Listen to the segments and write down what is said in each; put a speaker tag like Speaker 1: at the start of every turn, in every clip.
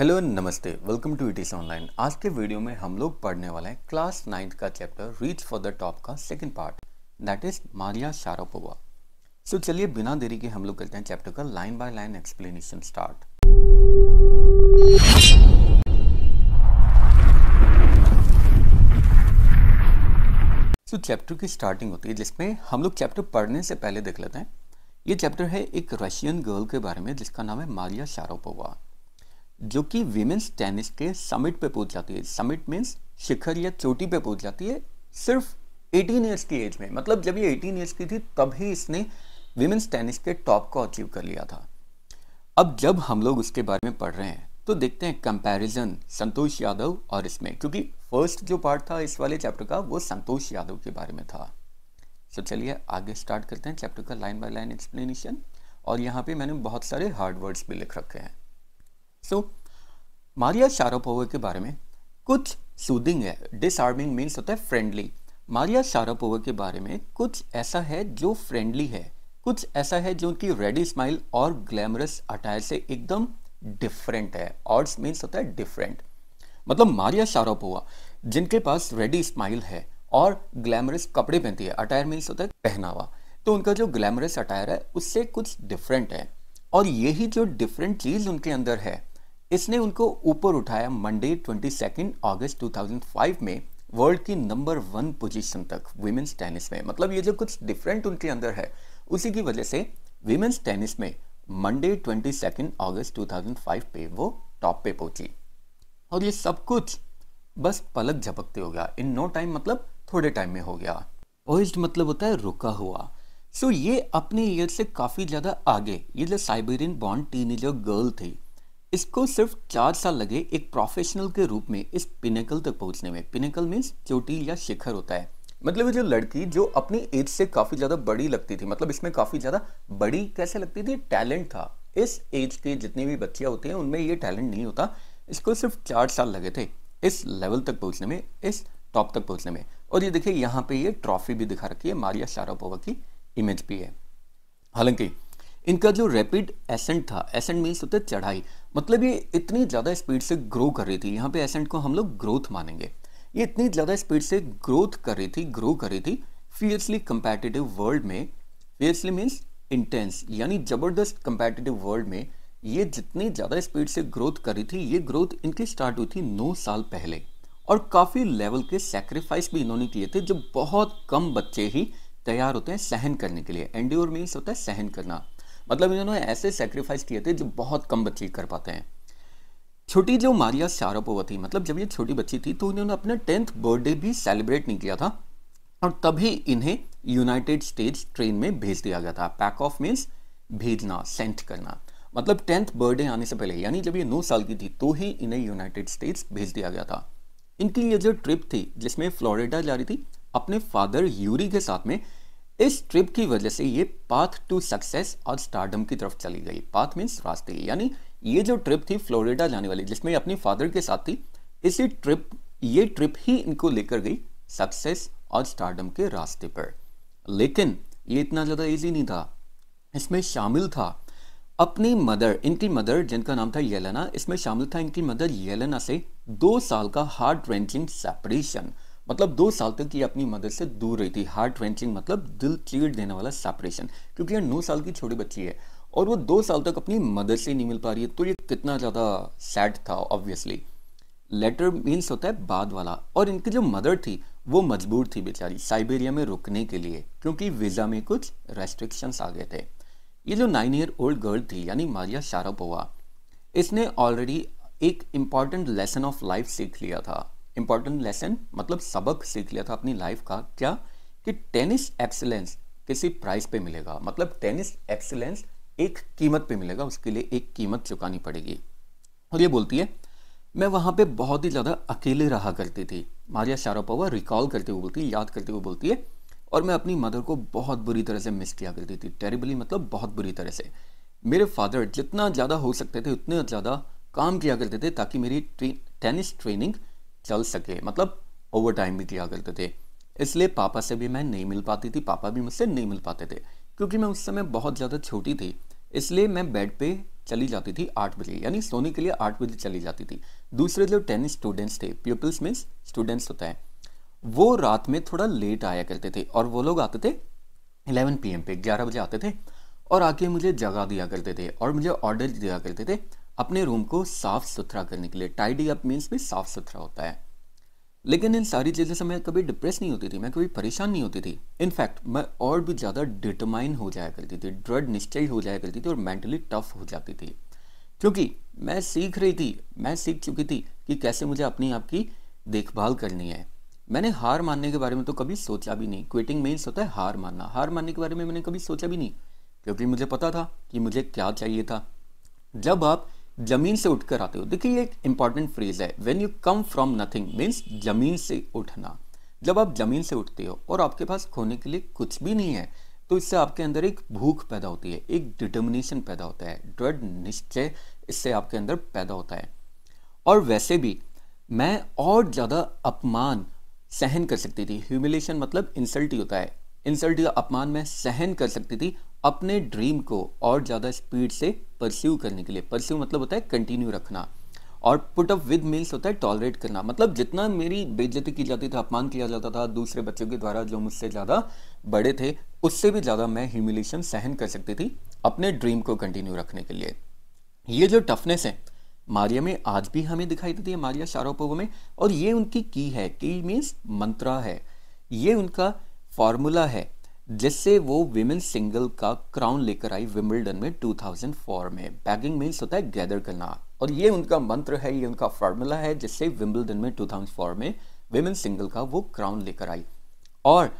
Speaker 1: hello नमस्ते welcome to it online आज के वीडियो में हम लोग पढ़ने वाले हैं क्लास नाइन्थ का chapter reach for the top का second part that is Maria Sharapova so चलिए बिना देरी के हम लोग करते हैं चैप्टर का line by line explanation start so chapter की स्टार्टिंग होती है जिसमें हम लोग चैप्टर पढ़ने से पहले देख लेते हैं ये चैप्टर है एक रशियन गर्ल के बारे में जिसका नाम है मारिया शारोपोवा जो कि वीमेंस टेनिस के समिट पे पहुंच जाती है समिट मीन्स शिखर या चोटी पे पहुंच जाती है सिर्फ 18 ईयर्स की एज में मतलब जब ये 18 ईयर्स की थी तभी इसने वीमेंस टेनिस के टॉप को अचीव कर लिया था अब जब हम लोग उसके बारे में पढ़ रहे हैं तो देखते हैं कंपैरिजन संतोष यादव और इसमें क्योंकि फर्स्ट जो पार्ट था इस वाले चैप्टर का वो संतोष यादव के बारे में था सो so, चलिए आगे स्टार्ट करते हैं चैप्टर का लाइन बाय लाइन एक्सप्लेनेशन और यहाँ पे मैंने बहुत सारे हार्ड वर्ड्स भी लिख रखे हैं सो मारिया शारापोवा के बारे में कुछ सूदिंग है डिसआर्मिंग मीन्स होता है फ्रेंडली मारिया शारापोवा के बारे में कुछ ऐसा है जो फ्रेंडली है कुछ ऐसा है जो कि रेडी स्माइल और ग्लैमरस अटायर से एकदम डिफरेंट है ऑर्ड्स मीन्स होता है डिफरेंट मतलब मारिया शारोपोवा जिनके पास रेडी स्माइल है और ग्लैमरस कपड़े पहनती है अटायर मीन्स होता है पहनावा तो उनका जो ग्लैमरस अटायर है उससे कुछ डिफरेंट है और यही जो डिफरेंट चीज़ उनके अंदर है इसने उनको ऊपर उठाया Monday twenty second August two thousand five में वर्ल्ड की नंबर वन पोजीशन तक वीमेंस टेनिस में मतलब ये जो कुछ डिफरेंट उनके अंदर है उसी की वजह से वीमेंस टेनिस में Monday twenty second August two thousand five पे वो टॉप पे पहुंची और ये सब कुछ बस पलक झपकते हो गया इन नो टाइम मतलब थोड़े टाइम में हो गया ओइस्ड मतलब होता है रुका हुआ सो so, ये अपने ईयर से काफ़ी ज़्यादा आगे ये जो साइबेरियन बॉन्ड टीनेजर गर्ल थी इसको सिर्फ चार साल लगे एक प्रोफेशनल के रूप में इस पिनेकल तक पहुंचने में पिनेकल मीन्स चोटी या शिखर होता है मतलब जो लड़की जो अपनी एज से काफ़ी ज़्यादा बड़ी लगती थी मतलब इसमें काफ़ी ज़्यादा बड़ी कैसे लगती थी टैलेंट था इस एज के जितने भी बच्चियां होते हैं उनमें ये टैलेंट नहीं होता इसको सिर्फ चार साल लगे थे इस लेवल तक पहुंचने में इस टॉप तक पहुंचने में और ये देखिए यहाँ पे ये ट्रॉफी भी दिखा रखी है मारिया शारापोवा की इमेज भी है हालांकि इनका जो रैपिड एसेंट था एसेंट मीन्स होता है चढ़ाई मतलब ये इतनी ज़्यादा स्पीड से ग्रो कर रही थी यहाँ पे एसेंट को हम लोग ग्रोथ मानेंगे ये इतनी ज़्यादा स्पीड से ग्रोथ कर रही थी ग्रो कर रही थी फियर्सली कंपेटिटिव वर्ल्ड में फियर्सली मीन्स इंटेंस यानी ज़बरदस्त कंपेटिटिव वर्ल्ड में ये जितनी ज़्यादा स्पीड से ग्रोथ कर रही थी ये ग्रोथ इनकी स्टार्ट हुई थी नौ साल पहले और काफ़ी लेवल के सेक्रीफाइस भी इन्होंने किए थे जो बहुत कम बच्चे ही तैयार होते हैं सहन करने के लिए एंड्योर मीन्स होता है सहन करना मतलब इन्होंने ऐसे सेक्रीफाइस किए थे जो बहुत कम बच्चे कर पाते हैं छोटी जो मारिया शारापोवा थी मतलब जब ये छोटी बच्ची थी तो इन्होंने अपने टेंथ बर्थडे भी सेलिब्रेट नहीं किया था और तभी इन्हें यूनाइटेड स्टेट्स ट्रेन में भेज दिया गया था पैक ऑफ मीन्स भेजना सेंट करना मतलब टेंथ बर्थडे आने से पहले यानी जब ये नौ साल की थी तो ही इन्हें यूनाइटेड स्टेट्स भेज दिया गया था इनकी ये जो ट्रिप थी जिसमें फ्लोरिडा जा रही थी अपने फादर यूरी के साथ में इस ट्रिप की वजह से ये पाथ टू सक्सेस और स्टारडम की तरफ चली गई पाथ मीन्स रास्ते यानी ये जो ट्रिप थी फ्लोरिडा जाने वाली जिसमें अपने फादर के साथ थी इसी ट्रिप ये ट्रिप ही इनको लेकर गई सक्सेस और स्टारडम के रास्ते पर लेकिन ये इतना ज़्यादा इजी नहीं था इसमें शामिल था अपनी मदर इनकी मदर जिनका नाम था येलना इसमें शामिल था इनकी मदर येलना से दो साल का हार्ट रेंचिंग सेपरेशन मतलब दो साल तक ये अपनी मदर से दूर रही थी हार्ट वेंचिंग मतलब दिल चीट देने वाला सेपरेशन क्योंकि यह नौ साल की छोटी बच्ची है और वो दो साल तक अपनी मदर से नहीं मिल पा रही है तो ये कितना ज़्यादा सैड था ऑब्वियसली लेटर मीन्स होता है बाद वाला और इनकी जो मदर थी वो मजबूर थी बेचारी साइबेरिया में रुकने के लिए क्योंकि वीज़ा में कुछ रेस्ट्रिक्शंस आ गए थे ये जो नाइन ईयर ओल्ड गर्ल थी यानी मारिया शारापोवा इसने ऑलरेडी एक इम्पॉर्टेंट लेसन ऑफ लाइफ सीख लिया था इंपॉर्टेंट लेसन मतलब सबक सीख लिया था अपनी लाइफ का क्या कि टेनिस एक्सेलेंस किसी प्राइस पे मिलेगा मतलब टेनिस एक्सेलेंस एक कीमत पे मिलेगा उसके लिए एक कीमत चुकानी पड़ेगी और ये बोलती है मैं वहाँ पे बहुत ही ज़्यादा अकेले रहा करती थी मारिया शारापोवा रिकॉल करते हुए बोलती है याद करते हुए बोलती है और मैं अपनी मदर को बहुत बुरी तरह से मिस किया करती थी टेरिबली मतलब बहुत बुरी तरह से मेरे फादर जितना ज़्यादा हो सकते थे उतने ज़्यादा काम किया करते थे ताकि मेरी ट्रे, टेनिस ट्रेनिंग चल सके मतलब ओवर टाइम भी किया करते थे इसलिए पापा से भी मैं नहीं मिल पाती थी पापा भी मुझसे नहीं मिल पाते थे क्योंकि मैं उस समय बहुत ज़्यादा छोटी थी इसलिए मैं बेड पे चली जाती थी आठ बजे यानी सोने के लिए आठ बजे चली जाती थी दूसरे जो टेनिस स्टूडेंट्स थे पीपल्स मीन्स स्टूडेंट्स होता है वो रात में थोड़ा लेट आया करते थे और वो लोग आते थे इलेवन पी पे ग्यारह बजे आते थे और आके मुझे जगा दिया करते थे और मुझे ऑर्डर दिया करते थे अपने रूम को साफ सुथरा करने के लिए टाइडी अप मीन्स भी साफ सुथरा होता है लेकिन इन सारी चीज़ों से मैं कभी डिप्रेस नहीं होती थी मैं कभी परेशान नहीं होती थी इनफैक्ट मैं और भी ज़्यादा डिटमाइन हो जाया करती थी दृढ़ निश्चय हो जाया करती थी और मेंटली टफ हो जाती थी क्योंकि मैं सीख रही थी मैं सीख चुकी थी कि कैसे मुझे अपनी आपकी देखभाल करनी है मैंने हार मानने के बारे में तो कभी सोचा भी नहीं क्विटिंग मीन्स होता है हार मानना हार मानने के बारे में मैंने कभी सोचा भी नहीं क्योंकि मुझे पता था कि मुझे क्या चाहिए था जब आप जमीन से उठकर आते हो देखिए ये एक इंपॉर्टेंट फ्रेज है when you come from nothing means जमीन से उठना जब आप जमीन से उठते हो और आपके पास खोने के लिए कुछ भी नहीं है तो इससे आपके अंदर एक भूख पैदा होती है एक डिटर्मिनेशन पैदा होता है दृढ़ निश्चय इससे आपके अंदर पैदा होता है और वैसे भी मैं और ज़्यादा अपमान सहन कर सकती थी ह्यूमिलेशन मतलब इंसल्ट ही होता है इंसल्ट या अपमान मैं सहन कर सकती थी अपने ड्रीम को और ज़्यादा स्पीड से परस्यू करने के लिए परस्यू मतलब होता है कंटिन्यू रखना और पुट अप विद मीन्स होता है टॉलरेट करना मतलब जितना मेरी बेइज्जती की जाती थी अपमान किया जाता था दूसरे बच्चों के द्वारा जो मुझसे ज़्यादा बड़े थे उससे भी ज़्यादा मैं ह्यूमिलेशन सहन कर सकती थी अपने ड्रीम को कंटिन्यू रखने के लिए ये जो टफनेस है मारिया में आज भी हमें दिखाई देती है मारिया शारोपोव में और ये उनकी की है की मीन्स मंत्रा है ये उनका फार्मूला है जिससे वो विमेन सिंगल का क्राउन लेकर आई विमिल्डन में 2004 में बैगिंग मीन्स होता है गैदर करना और ये उनका मंत्र है ये उनका फार्मूला है जिससे विमिल्डन में 2004 में विमेन सिंगल का वो क्राउन लेकर आई और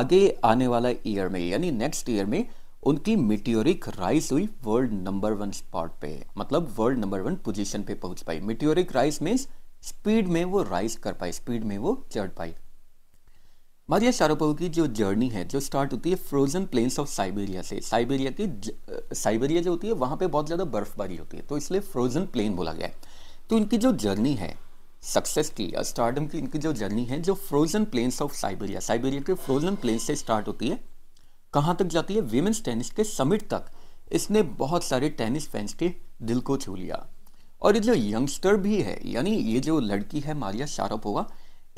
Speaker 1: आगे आने वाला ईयर में यानी नेक्स्ट ईयर में उनकी मिट्योरिक राइस हुई वर्ल्ड नंबर वन स्पॉट पे मतलब वर्ल्ड नंबर वन पोजीशन पे पहुंच पाई मिट्योरिक राइस मीन्स स्पीड में वो राइस कर पाई स्पीड में वो चढ़ पाई मारिया शारोपोव की जो जर्नी है जो स्टार्ट होती है फ्रोजन प्लेन्स ऑफ साइबेरिया से साइबेरिया की साइबेरिया जो होती है वहाँ पे बहुत ज़्यादा बर्फबारी होती है तो इसलिए फ्रोजन प्लेन बोला गया है तो इनकी जो जर्नी है सक्सेस की या स्टार्टम की इनकी जो जर्नी है जो frozen plains of Siberia Siberia के फ्रोजन प्लेन से स्टार्ट होती है कहाँ तक जाती है वीमेंस टेनिस के समिट तक इसने बहुत सारे टेनिस फैंस के दिल को छू लिया और ये जो यंगस्टर भी है यानी ये जो लड़की है मारिया शारोपोवा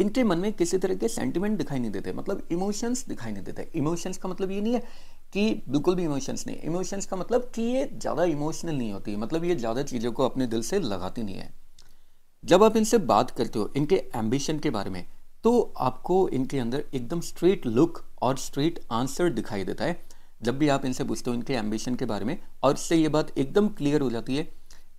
Speaker 1: इनके मन में किसी तरह के सेंटिमेंट दिखाई नहीं देते मतलब इमोशंस दिखाई नहीं देते इमोशंस का मतलब ये नहीं है कि बिल्कुल भी इमोशंस नहीं इमोशंस का मतलब कि ये ज़्यादा इमोशनल नहीं होती मतलब ये ज़्यादा चीज़ों को अपने दिल से लगाती नहीं है जब आप इनसे बात करते हो इनके एम्बिशन के बारे में तो आपको इनके अंदर एकदम स्ट्रेट लुक और स्ट्रेट आंसर दिखाई देता है जब भी आप इनसे पूछते हो इनके एम्बिशन के बारे में और इससे ये बात एकदम क्लियर हो जाती है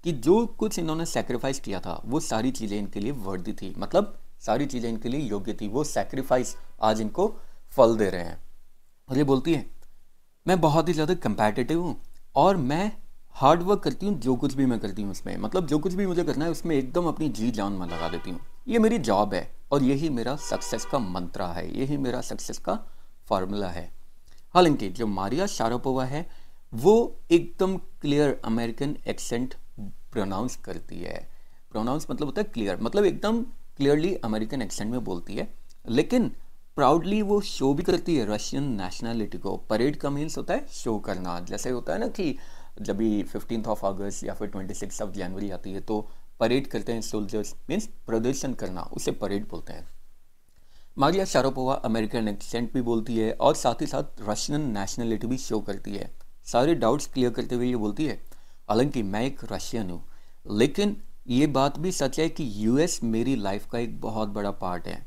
Speaker 1: कि जो कुछ इन्होंने सेक्रीफाइस किया था वो सारी चीज़ें इनके लिए वर्दी थी मतलब सारी चीज़ें इनके लिए योग्य थी वो सेक्रीफाइस आज इनको फल दे रहे हैं और ये बोलती है मैं बहुत ही ज़्यादा कंपेटिटिव हूँ और मैं हार्ड वर्क करती हूँ जो कुछ भी मैं करती हूँ उसमें मतलब जो कुछ भी मुझे करना है उसमें एकदम अपनी जी जान में लगा देती हूँ ये मेरी जॉब है और यही मेरा सक्सेस का मंत्रा है यही मेरा सक्सेस का फार्मूला है हालांकि जो मारिया शारोपोवा है वो एकदम क्लियर अमेरिकन एक्सेंट प्रोनाउंस करती है प्रोनाउंस मतलब होता है क्लियर मतलब एकदम क्लियरली अमेरिकन एक्सेंट में बोलती है लेकिन प्राउडली वो शो भी करती है रशियन नेशनैलिटी को परेड का मीन्स होता है शो करना जैसे होता है ना कि जब भी फिफ्टीन ऑफ अगस्त या फिर ट्वेंटी सिक्स ऑफ जनवरी आती है तो परेड करते हैं सोल्जर्स मीन्स प्रदर्शन करना उसे परेड बोलते हैं मारिया शारोपोवा अमेरिकन एक्सेंट भी बोलती है और साथ ही साथ रशियन नेशनैलिटी भी शो करती है सारे डाउट्स क्लियर करते हुए ये बोलती है हालांकि मैं एक रशियन हूँ लेकिन ये बात भी सच है कि यूएस मेरी लाइफ का एक बहुत बड़ा पार्ट है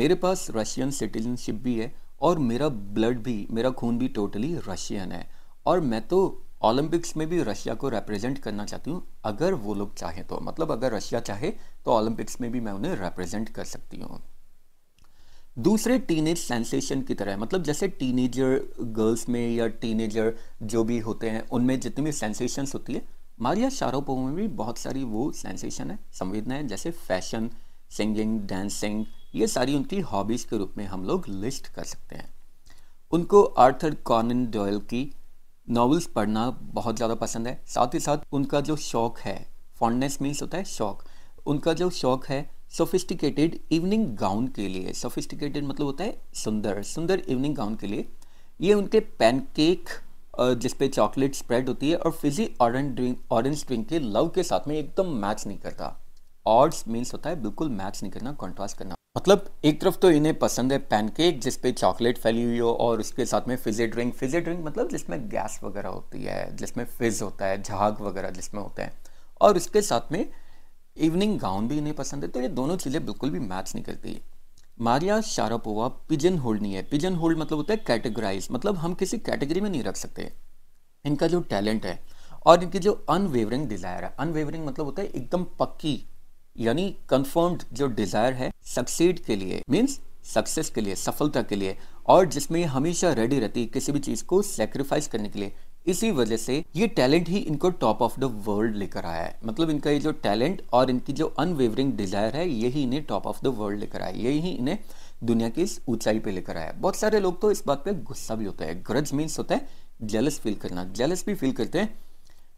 Speaker 1: मेरे पास रशियन सिटीजनशिप भी है और मेरा ब्लड भी मेरा खून भी टोटली रशियन है और मैं तो ओलंपिक्स में भी रशिया को रिप्रेजेंट करना चाहती हूँ अगर वो लोग चाहें तो मतलब अगर रशिया चाहे तो ओलंपिक्स में भी मैं उन्हें रिप्रेजेंट कर सकती हूँ दूसरे टीनेज सेंसेशन की तरह मतलब जैसे टीनेजर गर्ल्स में या टीनेजर जो भी होते हैं उनमें जितनी भी सेंसेशंस होती है मारिया शारोपोव में भी बहुत सारी वो सेंसेशन है संवेदनाएं जैसे फैशन सिंगिंग डांसिंग ये सारी उनकी हॉबीज़ के रूप में हम लोग लिस्ट कर सकते हैं उनको आर्थर कॉनन डॉयल की नावल्स पढ़ना बहुत ज़्यादा पसंद है साथ ही साथ उनका जो शौक़ है फॉन्डनेस मीन्स होता है शौक़ उनका जो शौक़ है सोफिस्टिकेटेड इवनिंग गाउन के लिए सोफिस्टिकेटेड मतलब होता है सुंदर सुंदर इवनिंग गाउन के लिए ये उनके पैनकेक जिसपे चॉकलेट स्प्रेड होती है और fizzy orange drink orange drink के लव के साथ में एकदम मैच नहीं करता ऑर्ड्स मीन्स होता है बिल्कुल मैच नहीं करना कॉन्ट्रास्ट करना मतलब एक तरफ तो इन्हें पसंद है पैनकेक जिसपे चॉकलेट फैली हुई हो और उसके साथ में फिजी ड्रिंक फिजे ड्रिंक मतलब जिसमें गैस वगैरह होती है जिसमें फिज होता है झाग वगैरह जिसमें होता है और उसके साथ में इवनिंग गाउन भी इन्हें पसंद है तो ये दोनों चीज़ें बिल्कुल भी मैच नहीं करती मारिया शारापोवा पिजन होल्ड नहीं है पिजन होल्ड मतलब होता है कैटेगराइज मतलब हम किसी कैटेगरी में नहीं रख सकते इनका जो टैलेंट है और इनकी जो अनवेवरिंग डिज़ायर है अनवेवरिंग मतलब होता है एकदम पक्की यानी कंफर्म्ड जो डिज़ायर है सक्सेड के लिए मीन्स सक्सेस के लिए सफलता के लिए और जिसमें हमेशा रेडी रहती है किसी भी चीज़ को सेक्रीफाइस करने के लिए इसी वजह से ये टैलेंट ही इनको टॉप ऑफ द वर्ल्ड लेकर आया है मतलब इनका ये जो टैलेंट और इनकी जो अनवेवरिंग डिजायर है यही इन्हें टॉप ऑफ द वर्ल्ड लेकर आया यही इन्हें दुनिया की इस ऊंचाई पे लेकर आया है बहुत सारे लोग तो इस बात पे गुस्सा भी होता है ग्रज मीन्स होता है जेलस फील करना जेलस भी फील करते हैं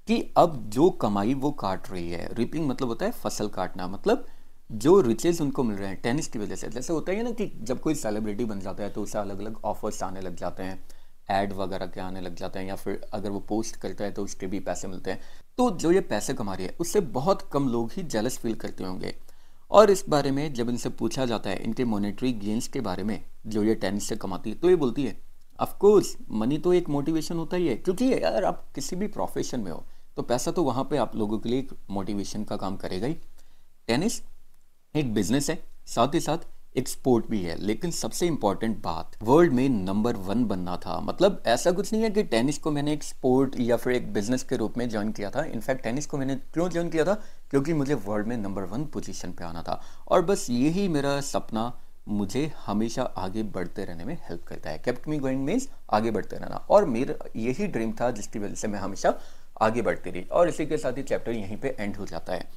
Speaker 1: कि अब जो कमाई वो काट रही है रिपिंग मतलब होता है फसल काटना मतलब जो रिचेज उनको मिल रहे हैं टेनिस की वजह से जैसे होता है ना कि जब कोई सेलिब्रिटी बन जाता है तो उसे अलग अलग ऑफर्स आने लग जाते हैं एड वगैरह के आने लग जाते हैं या फिर अगर वो पोस्ट करता है तो उसके भी पैसे मिलते हैं तो जो ये पैसे कमा रही है उससे बहुत कम लोग ही जेलस फील करते होंगे और इस बारे में जब इनसे पूछा जाता है इनके मॉनेटरी गेंस के बारे में जो ये टेनिस से कमाती है तो ये बोलती है अफकोर्स मनी तो एक मोटिवेशन होता ही है क्योंकि यार आप किसी भी प्रोफेशन में हो तो पैसा तो वहाँ पर आप लोगों के लिए एक मोटिवेशन का काम करेगा ही टेनिस एक बिजनेस है साथ ही साथ एक्सपोर्ट भी है लेकिन सबसे इंपॉर्टेंट बात वर्ल्ड में नंबर वन बनना था मतलब ऐसा कुछ नहीं है कि टेनिस को मैंने एक स्पोर्ट या फिर एक बिजनेस के रूप में ज्वाइन किया था इनफैक्ट टेनिस को मैंने क्यों ज्वाइन किया था क्योंकि मुझे वर्ल्ड में नंबर वन पोजीशन पे आना था और बस यही मेरा सपना मुझे हमेशा आगे बढ़ते रहने में हेल्प करता है कैप्ट मी गोइंग मीन्स आगे बढ़ते रहना और मेरा यही ड्रीम था जिसकी वजह से मैं हमेशा आगे बढ़ती रही और इसी के साथ ही चैप्टर यहीं पे एंड हो जाता है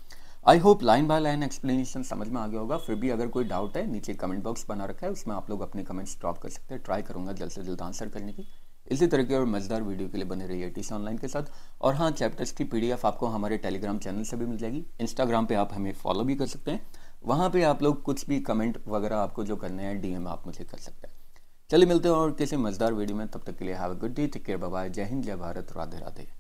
Speaker 1: I hope line by line explanation समझ में आ गया होगा फिर भी अगर कोई डाउट है नीचे कमेंट बॉक्स बना रखा है उसमें आप लोग अपने कमेंट्स ड्रॉप कर सकते हैं ट्राई करूंगा जल्द से जल्द आंसर करने की इसी तरह के और मज़ेदार वीडियो के लिए बने रहिए टी ऑनलाइन के साथ और हाँ चैप्टर्स की पीडीएफ आपको हमारे टेलीग्राम चैनल से भी मिल जाएगी इंस्टाग्राम पे आप हमें फॉलो भी कर सकते हैं वहाँ पे आप लोग कुछ भी कमेंट वगैरह आपको जो करने हैं डीएम आप मुझे कर सकते हैं चलिए मिलते हैं और किसी मज़ेदार वीडियो में तब तक के लिए have a good day take care bye जय हिंद जय भारत राधे राधे